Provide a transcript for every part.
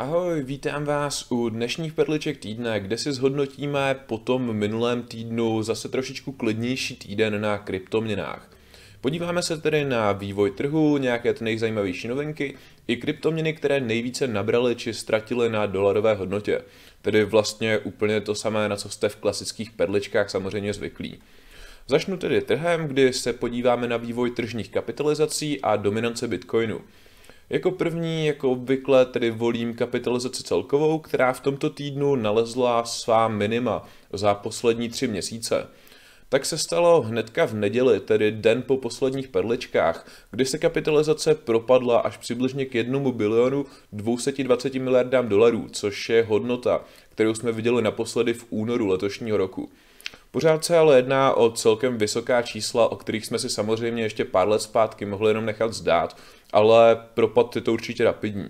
Ahoj, vítám vás u dnešních perliček týdne, kde si zhodnotíme po tom minulém týdnu zase trošičku klidnější týden na kryptoměnách. Podíváme se tedy na vývoj trhu, nějaké ty nejzajímavější novinky i kryptoměny, které nejvíce nabraly či ztratily na dolarové hodnotě. Tedy vlastně úplně to samé, na co jste v klasických perličkách samozřejmě zvyklí. Začnu tedy trhem, kdy se podíváme na vývoj tržních kapitalizací a dominance Bitcoinu. Jako první, jako obvykle, tedy volím kapitalizaci celkovou, která v tomto týdnu nalezla svá minima za poslední tři měsíce. Tak se stalo hnedka v neděli, tedy den po posledních perličkách, kdy se kapitalizace propadla až přibližně k 1 bilionu 220 miliardám dolarů, což je hodnota, kterou jsme viděli naposledy v únoru letošního roku. Pořád se ale jedná o celkem vysoká čísla, o kterých jsme si samozřejmě ještě pár let zpátky mohli jenom nechat zdát, ale propad je to určitě rapidní.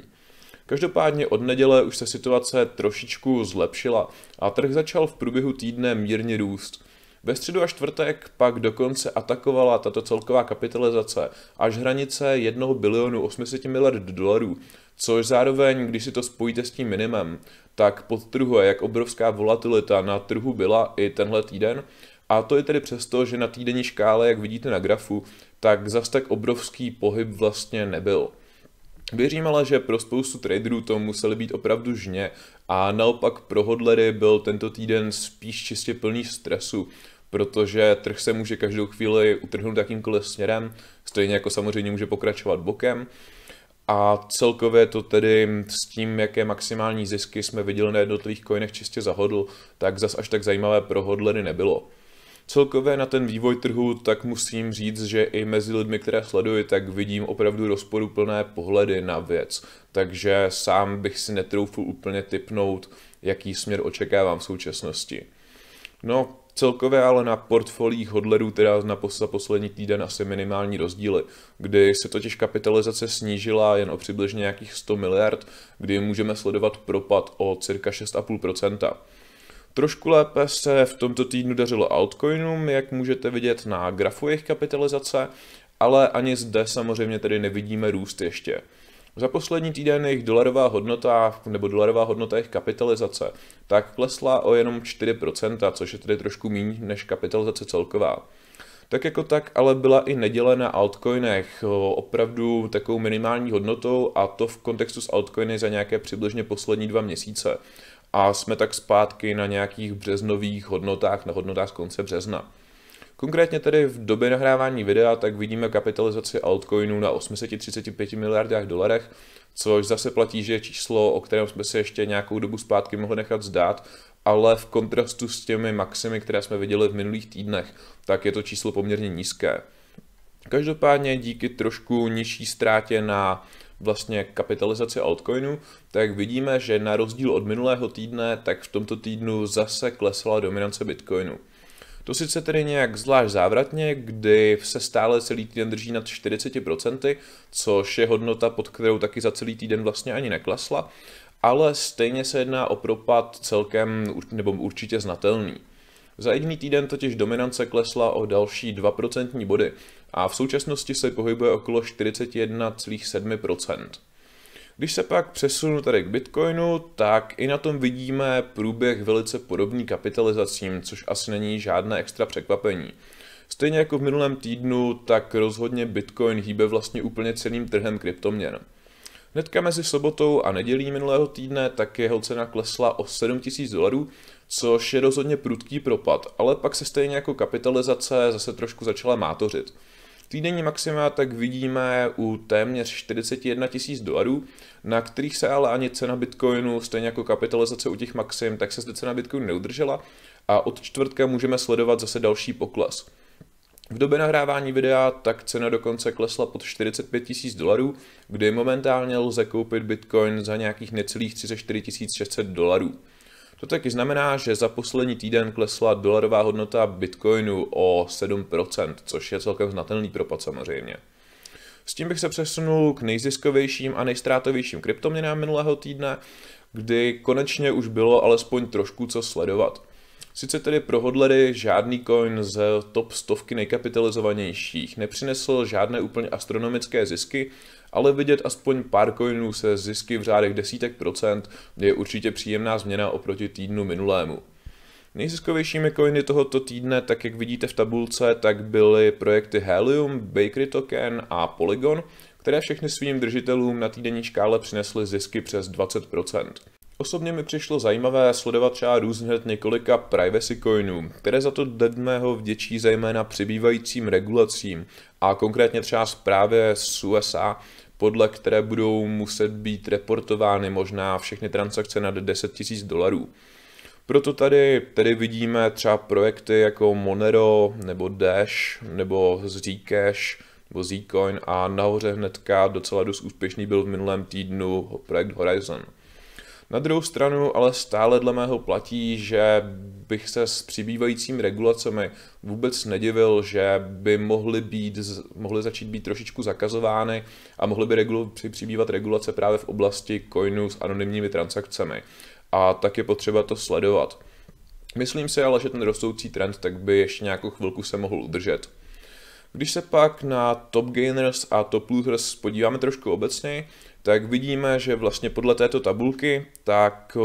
Každopádně od neděle už se situace trošičku zlepšila a trh začal v průběhu týdne mírně růst. Ve středu a čtvrtek pak dokonce atakovala tato celková kapitalizace až hranice 1 bilionu 800 miliard dolarů, Což zároveň, když si to spojíte s tím minimem, tak podtrhuje, jak obrovská volatilita na trhu byla i tenhle týden. A to je tedy přesto, že na týdenní škále, jak vidíte na grafu, tak zas tak obrovský pohyb vlastně nebyl. Věřím ale, že pro spoustu traderů to museli být opravdu žně a naopak pro hodlery byl tento týden spíš čistě plný stresu, protože trh se může každou chvíli utrhnout jakýmkoliv směrem, stejně jako samozřejmě může pokračovat bokem. A celkově to tedy s tím, jaké maximální zisky jsme viděli na jednotlivých coinech čistě za hodl, tak zas až tak zajímavé pro hodlery nebylo. Celkově na ten vývoj trhu tak musím říct, že i mezi lidmi, které sleduji, tak vidím opravdu rozporuplné pohledy na věc. Takže sám bych si netroufl úplně typnout, jaký směr očekávám v současnosti. No, Celkově ale na portfolích hodlerů teda na za poslední týden asi minimální rozdíly, kdy se totiž kapitalizace snížila jen o přibližně nějakých 100 miliard, kdy můžeme sledovat propad o cirka 6,5%. Trošku lépe se v tomto týdnu dařilo altcoinům, jak můžete vidět na grafu jejich kapitalizace, ale ani zde samozřejmě tedy nevidíme růst ještě. Za poslední týden jejich dolarová hodnota nebo dolarová hodnota jejich kapitalizace tak klesla o jenom 4%, což je tedy trošku méně než kapitalizace celková. Tak jako tak ale byla i neděle na altcoinech opravdu takovou minimální hodnotou a to v kontextu s altcoiny za nějaké přibližně poslední dva měsíce. A jsme tak zpátky na nějakých březnových hodnotách, na hodnotách z konce března. Konkrétně tedy v době nahrávání videa tak vidíme kapitalizaci altcoinů na 835 miliardách dolarech, což zase platí, že je číslo, o kterém jsme se ještě nějakou dobu zpátky mohli nechat zdát, ale v kontrastu s těmi maximy, které jsme viděli v minulých týdnech, tak je to číslo poměrně nízké. Každopádně díky trošku nižší ztrátě na vlastně kapitalizaci altcoinu, tak vidíme, že na rozdíl od minulého týdne, tak v tomto týdnu zase klesla dominance bitcoinu. To sice tedy nějak zvlášť závratně, kdy se stále celý týden drží nad 40%, což je hodnota, pod kterou taky za celý týden vlastně ani neklesla, ale stejně se jedná o propad celkem nebo určitě znatelný. Za jediný týden totiž dominance klesla o další 2% body a v současnosti se pohybuje okolo 41,7%. Když se pak přesunu tady k Bitcoinu, tak i na tom vidíme průběh velice podobný kapitalizacím, což asi není žádné extra překvapení. Stejně jako v minulém týdnu, tak rozhodně Bitcoin hýbe vlastně úplně celým trhem kryptoměn. Hnedka mezi sobotou a nedělí minulého týdne tak jeho cena klesla o 7000 dolarů, což je rozhodně prudký propad, ale pak se stejně jako kapitalizace zase trošku začala mátořit. Týdenní maxima tak vidíme u téměř 41 tisíc dolarů, na kterých se ale ani cena bitcoinu, stejně jako kapitalizace u těch maxim, tak se zde cena bitcoinu neudržela a od čtvrtka můžeme sledovat zase další pokles. V době nahrávání videa tak cena dokonce klesla pod 45 tisíc dolarů, kdy momentálně lze koupit bitcoin za nějakých necelých 34 600 dolarů. To taky znamená, že za poslední týden klesla dolarová hodnota bitcoinu o 7%, což je celkem znatelný propad samozřejmě. S tím bych se přesunul k nejziskovějším a nejstrátovějším kryptoměnám minulého týdne, kdy konečně už bylo alespoň trošku co sledovat. Sice tedy pro hodlery žádný coin z top stovky nejkapitalizovanějších nepřinesl žádné úplně astronomické zisky, ale vidět aspoň pár coinů se zisky v řádech desítek procent je určitě příjemná změna oproti týdnu minulému. Nejziskovějšími coiny tohoto týdne, tak jak vidíte v tabulce, tak byly projekty Helium, Bakery Token a Polygon, které všechny svým držitelům na týdenní škále přinesly zisky přes 20%. Osobně mi přišlo zajímavé sledovat třeba různě několika privacy coinů, které za to dle mého vděčí zejména přibývajícím regulacím a konkrétně třeba zprávě z USA, podle které budou muset být reportovány možná všechny transakce nad 10 000 dolarů. Proto tady, tady vidíme třeba projekty jako Monero, nebo Dash, nebo Zcash, nebo Zcoin a nahoře hnedka docela dost úspěšný byl v minulém týdnu projekt Horizon. Na druhou stranu ale stále dle mého platí, že bych se s přibývajícími regulacemi vůbec nedivil, že by mohly, být, mohly začít být trošičku zakazovány a mohly by regulu, přibývat regulace právě v oblasti coinů s anonymními transakcemi. A tak je potřeba to sledovat. Myslím si ale, že ten rostoucí trend tak by ještě nějakou chvilku se mohl udržet. Když se pak na top gainers a top losers podíváme trošku obecně, tak vidíme, že vlastně podle této tabulky, tak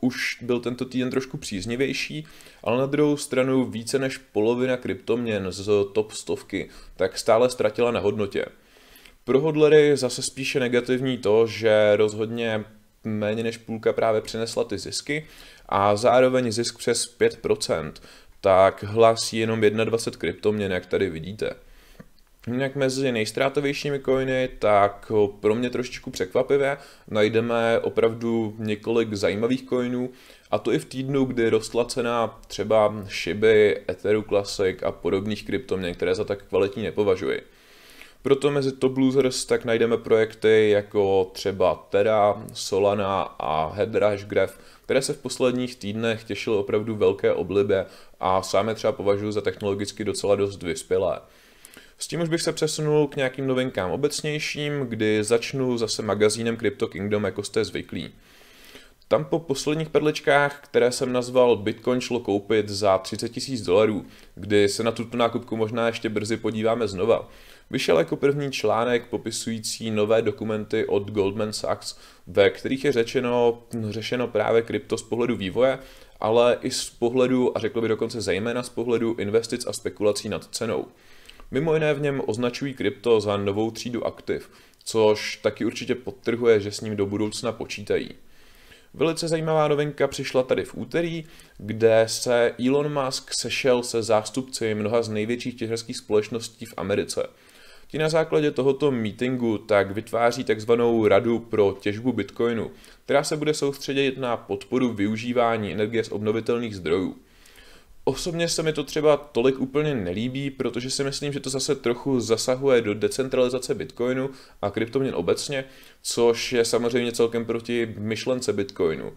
už byl tento týden trošku příznivější, ale na druhou stranu více než polovina kryptoměn z top stovky tak stále ztratila na hodnotě. Pro hodlery zase spíše negativní to, že rozhodně méně než půlka právě přinesla ty zisky a zároveň zisk přes 5%, tak hlásí jenom 21 kryptoměn, jak tady vidíte. Jinak mezi nejstrátovějšími coiny, tak eh, pro mě trošičku překvapivě, najdeme opravdu několik zajímavých coinů, a to i v týdnu, kdy rostla cena třeba Shiby, Etheru Classic a podobných kryptoměn, které za tak kvalitní nepovažuji. Proto mezi top losers tak najdeme projekty jako třeba Terra, Solana a Headrush Graph, které se v posledních týdnech těšily opravdu velké oblibě a sám je třeba považuji za technologicky docela dost vyspělé. S tím už bych se přesunul k nějakým novinkám obecnějším, kdy začnu zase magazínem Crypto Kingdom, jako jste zvyklí. Tam po posledních perličkách, které jsem nazval Bitcoin šlo koupit za 30 tisíc dolarů, kdy se na tuto nákupku možná ještě brzy podíváme znova, vyšel jako první článek popisující nové dokumenty od Goldman Sachs, ve kterých je řečeno, no, řešeno právě krypto z pohledu vývoje, ale i z pohledu, a řekl bych dokonce zejména z pohledu investic a spekulací nad cenou. Mimo jiné v něm označují krypto za novou třídu aktiv, což taky určitě podtrhuje, že s ním do budoucna počítají. Velice zajímavá novinka přišla tady v úterý, kde se Elon Musk sešel se zástupci mnoha z největších těžerských společností v Americe. Ti na základě tohoto meetingu tak vytváří takzvanou radu pro těžbu bitcoinu, která se bude soustředit na podporu využívání energie z obnovitelných zdrojů. Osobně se mi to třeba tolik úplně nelíbí, protože si myslím, že to zase trochu zasahuje do decentralizace Bitcoinu a kryptoměn obecně, což je samozřejmě celkem proti myšlence Bitcoinu.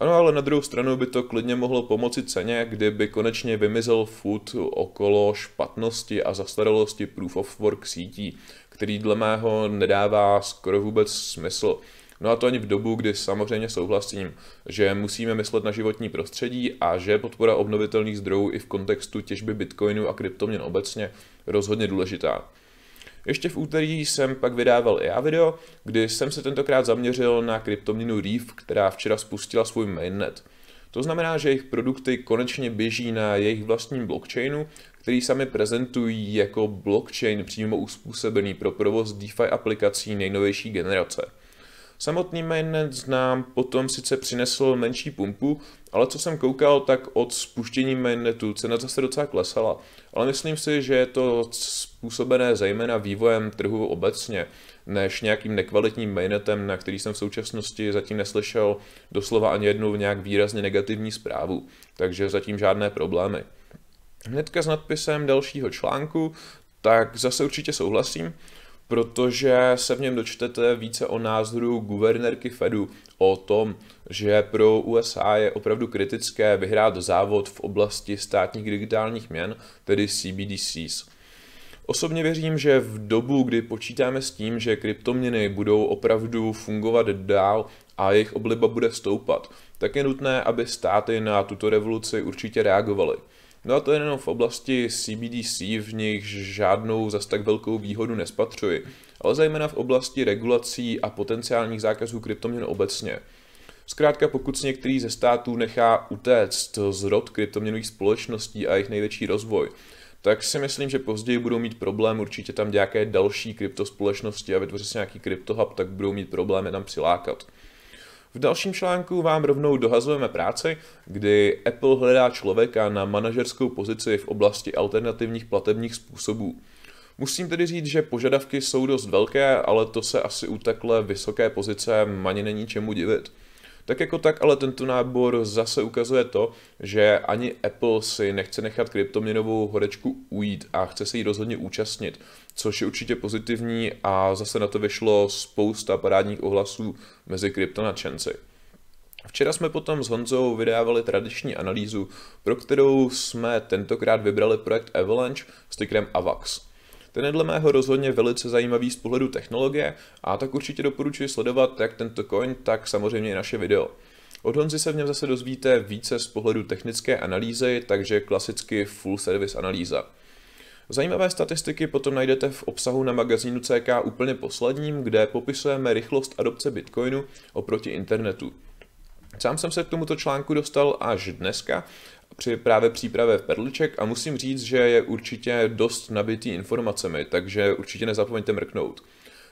Ano, ale na druhou stranu by to klidně mohlo pomoci ceně, kdyby konečně vymizel food okolo špatnosti a zastaralosti Proof of Work sítí, který dle mého nedává skoro vůbec smysl. No a to ani v dobu, kdy samozřejmě souhlasím, že musíme myslet na životní prostředí a že podpora obnovitelných zdrojů i v kontextu těžby bitcoinu a kryptoměn obecně rozhodně důležitá. Ještě v úterý jsem pak vydával i já video, kdy jsem se tentokrát zaměřil na kryptoměnu Reef, která včera spustila svůj mainnet. To znamená, že jejich produkty konečně běží na jejich vlastním blockchainu, který sami prezentují jako blockchain přímo uspůsobený pro provoz DeFi aplikací nejnovější generace. Samotný mainnet nám potom sice přinesl menší pumpu, ale co jsem koukal, tak od spuštění mainnetu cena zase docela klesala. Ale myslím si, že je to způsobené zejména vývojem trhu obecně, než nějakým nekvalitním mainnetem, na který jsem v současnosti zatím neslyšel doslova ani jednu nějak výrazně negativní zprávu. Takže zatím žádné problémy. Hnedka s nadpisem dalšího článku, tak zase určitě souhlasím protože se v něm dočtete více o názoru guvernérky Fedu, o tom, že pro USA je opravdu kritické vyhrát závod v oblasti státních digitálních měn, tedy CBDCs. Osobně věřím, že v dobu, kdy počítáme s tím, že kryptoměny budou opravdu fungovat dál a jejich obliba bude stoupat, tak je nutné, aby státy na tuto revoluci určitě reagovaly. No a to je jenom v oblasti CBDC, v nich žádnou zas tak velkou výhodu nespatřuji, ale zejména v oblasti regulací a potenciálních zákazů kryptoměn obecně. Zkrátka, pokud si některý ze států nechá utéct z rod kryptoměnových společností a jejich největší rozvoj, tak si myslím, že později budou mít problém určitě tam nějaké další kryptospolečnosti a vytvořit si nějaký kryptohub, tak budou mít problémy, tam přilákat. V dalším článku vám rovnou dohazujeme práci, kdy Apple hledá člověka na manažerskou pozici v oblasti alternativních platebních způsobů. Musím tedy říct, že požadavky jsou dost velké, ale to se asi u takhle vysoké pozice ani není čemu divit. Tak jako tak, ale tento nábor zase ukazuje to, že ani Apple si nechce nechat kryptoměnovou horečku ujít a chce se jí rozhodně účastnit, což je určitě pozitivní a zase na to vyšlo spousta parádních ohlasů mezi kryptonačenci. Včera jsme potom s Honzou vydávali tradiční analýzu, pro kterou jsme tentokrát vybrali projekt Avalanche s tickerem AVAX. Ten je dle mého rozhodně velice zajímavý z pohledu technologie a tak určitě doporučuji sledovat jak tento coin, tak samozřejmě i naše video. Od Honzy se v něm zase dozvíte více z pohledu technické analýzy, takže klasicky full service analýza. Zajímavé statistiky potom najdete v obsahu na magazínu CK úplně posledním, kde popisujeme rychlost adopce Bitcoinu oproti internetu. Sám jsem se k tomuto článku dostal až dneska při právě přípravě v Perliček a musím říct, že je určitě dost nabitý informacemi, takže určitě nezapomeňte mrknout.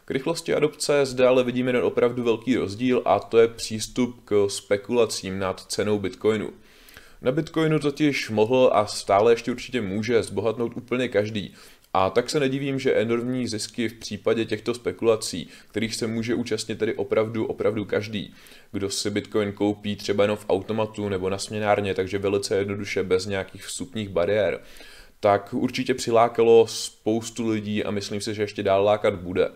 K rychlosti adopce zde ale vidíme jeden opravdu velký rozdíl a to je přístup k spekulacím nad cenou Bitcoinu. Na Bitcoinu totiž mohl a stále ještě určitě může zbohatnout úplně každý, a tak se nedivím, že enormní zisky v případě těchto spekulací, kterých se může účastnit tedy opravdu, opravdu každý, kdo si Bitcoin koupí třeba jenom v automatu nebo na směnárně, takže velice jednoduše bez nějakých vstupních bariér, tak určitě přilákalo spoustu lidí a myslím si, že ještě dál lákat bude.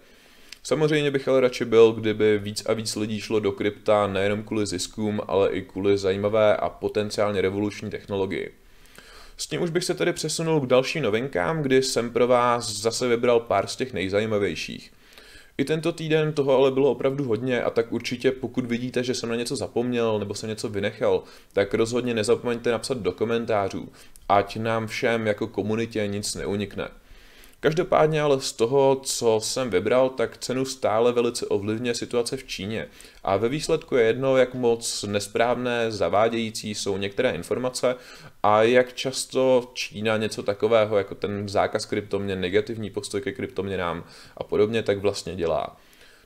Samozřejmě bych ale radši byl, kdyby víc a víc lidí šlo do krypta nejenom kvůli ziskům, ale i kvůli zajímavé a potenciálně revoluční technologii. S tím už bych se tedy přesunul k dalším novinkám, kdy jsem pro vás zase vybral pár z těch nejzajímavějších. I tento týden toho ale bylo opravdu hodně a tak určitě pokud vidíte, že jsem na něco zapomněl nebo jsem něco vynechal, tak rozhodně nezapomeňte napsat do komentářů, ať nám všem jako komunitě nic neunikne. Každopádně ale z toho, co jsem vybral, tak cenu stále velice ovlivňuje situace v Číně. A ve výsledku je jedno, jak moc nesprávné, zavádějící jsou některé informace a jak často Čína něco takového, jako ten zákaz kryptoměn, negativní postoj ke kryptoměnám a podobně, tak vlastně dělá.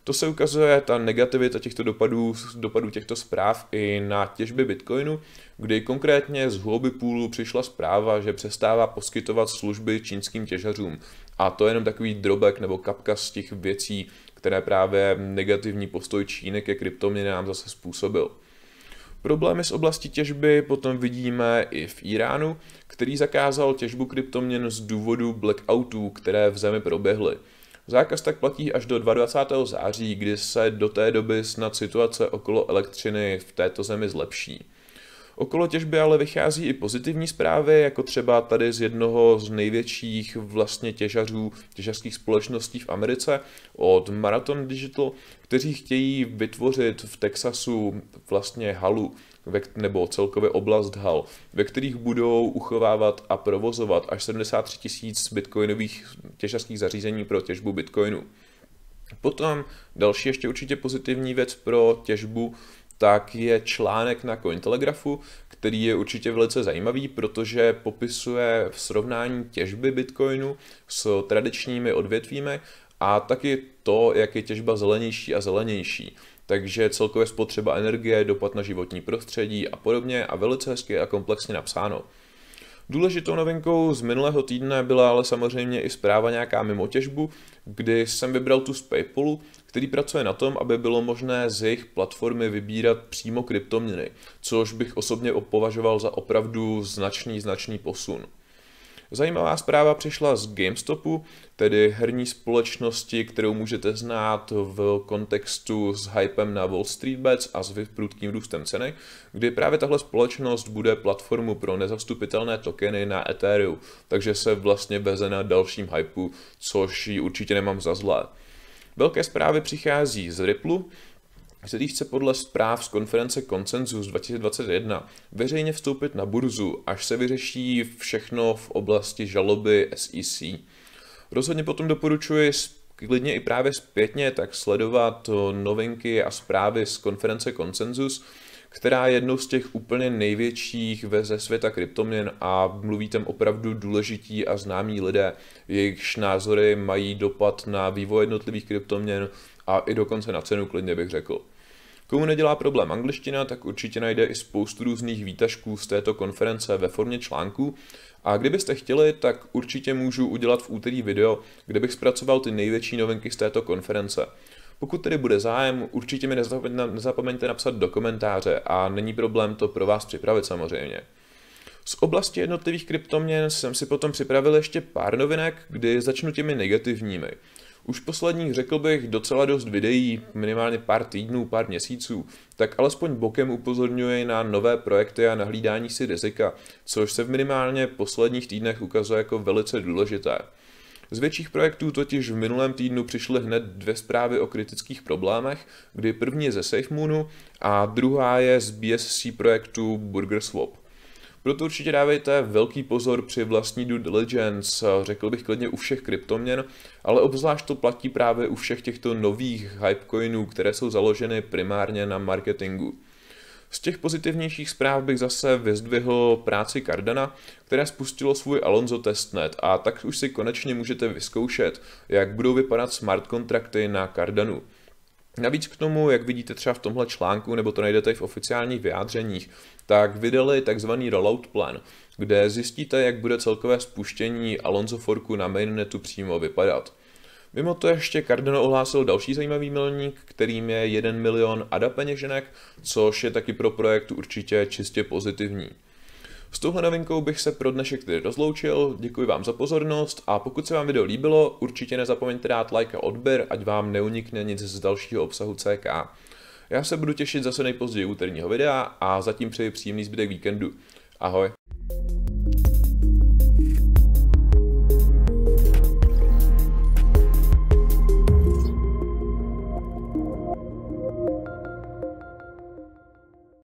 To se ukazuje ta negativita těchto dopadů, dopadů těchto zpráv i na těžby Bitcoinu, kdy konkrétně z hloby půlu přišla zpráva, že přestává poskytovat služby čínským těžařům. A to je jenom takový drobek nebo kapka z těch věcí, které právě negativní postoj Číny ke kryptoměnám zase způsobil. Problémy s oblasti těžby potom vidíme i v Iránu, který zakázal těžbu kryptoměn z důvodu blackoutů, které v zemi proběhly. Zákaz tak platí až do 22. září, kdy se do té doby snad situace okolo elektřiny v této zemi zlepší. Okolo těžby ale vychází i pozitivní zprávy, jako třeba tady z jednoho z největších vlastně těžařů, těžařských společností v Americe od Marathon Digital, kteří chtějí vytvořit v Texasu vlastně halu nebo celkově oblast hal, ve kterých budou uchovávat a provozovat až 73 tisíc bitcoinových těžařských zařízení pro těžbu bitcoinu. Potom další ještě určitě pozitivní věc pro těžbu tak je článek na Cointelegrafu, který je určitě velice zajímavý, protože popisuje v srovnání těžby Bitcoinu s tradičními odvětvími a taky to, jak je těžba zelenější a zelenější. Takže celkově spotřeba energie, dopad na životní prostředí a podobně a velice hezky a komplexně napsáno. Důležitou novinkou z minulého týdne byla ale samozřejmě i zpráva nějaká mimo těžbu, kdy jsem vybral tu z PayPalu, který pracuje na tom, aby bylo možné z jejich platformy vybírat přímo kryptoměny, což bych osobně opovažoval za opravdu značný, značný posun. Zajímavá zpráva přišla z GameStopu, tedy herní společnosti, kterou můžete znát v kontextu s hypem na Wall Street Bets a s vyprudkým růstem ceny, kdy právě tahle společnost bude platformu pro nezastupitelné tokeny na Ethereum, takže se vlastně veze na dalším hypeu, což ji určitě nemám za zlé. Velké zprávy přichází z Ripple, který chce podle zpráv z konference Consensus 2021 veřejně vstoupit na burzu, až se vyřeší všechno v oblasti žaloby SEC. Rozhodně potom doporučuji klidně i právě zpětně tak sledovat eh, novinky a zprávy z konference Consensus, která je jednou z těch úplně největších ze světa kryptoměn a mluví tam opravdu důležití a známí lidé, jejichž názory mají dopad na vývoj jednotlivých kryptoměn a i dokonce na cenu klidně bych řekl. Komu nedělá problém angliština, tak určitě najde i spoustu různých výtažků z této konference ve formě článků. A kdybyste chtěli, tak určitě můžu udělat v úterý video, kde bych zpracoval ty největší novinky z této konference. Pokud tedy bude zájem, určitě mi nezapomeňte napsat do komentáře a není problém to pro vás připravit samozřejmě. Z oblasti jednotlivých kryptoměn jsem si potom připravil ještě pár novinek, kdy začnu těmi negativními. Už posledních, řekl bych, docela dost videí, minimálně pár týdnů, pár měsíců, tak alespoň bokem upozorňuje na nové projekty a nahlídání si rizika, což se v minimálně posledních týdnech ukazuje jako velice důležité. Z větších projektů totiž v minulém týdnu přišly hned dvě zprávy o kritických problémech, kdy první je ze SafeMoonu a druhá je z BSC projektu BurgerSwap. Proto určitě dávejte velký pozor při vlastní due diligence, řekl bych klidně u všech kryptoměn, ale obzvlášť to platí právě u všech těchto nových hypecoinů, které jsou založeny primárně na marketingu. Z těch pozitivnějších zpráv bych zase vyzdvihl práci Cardana, které spustilo svůj Alonzo testnet a tak už si konečně můžete vyzkoušet, jak budou vypadat smart kontrakty na Cardanu. Navíc k tomu, jak vidíte třeba v tomhle článku, nebo to najdete i v oficiálních vyjádřeních, tak vydali takzvaný rollout plan, kde zjistíte, jak bude celkové spuštění Alonso Forku na mainnetu přímo vypadat. Mimo to ještě Cardano ohlásil další zajímavý milník, kterým je 1 milion ADA peněženek, což je taky pro projekt určitě čistě pozitivní. S touhle novinkou bych se pro dnešek tedy rozloučil, děkuji vám za pozornost a pokud se vám video líbilo, určitě nezapomeňte dát like a odběr, ať vám neunikne nic z dalšího obsahu CK. Já se budu těšit zase nejpozději úterního videa a zatím přeji příjemný zbytek víkendu. Ahoj.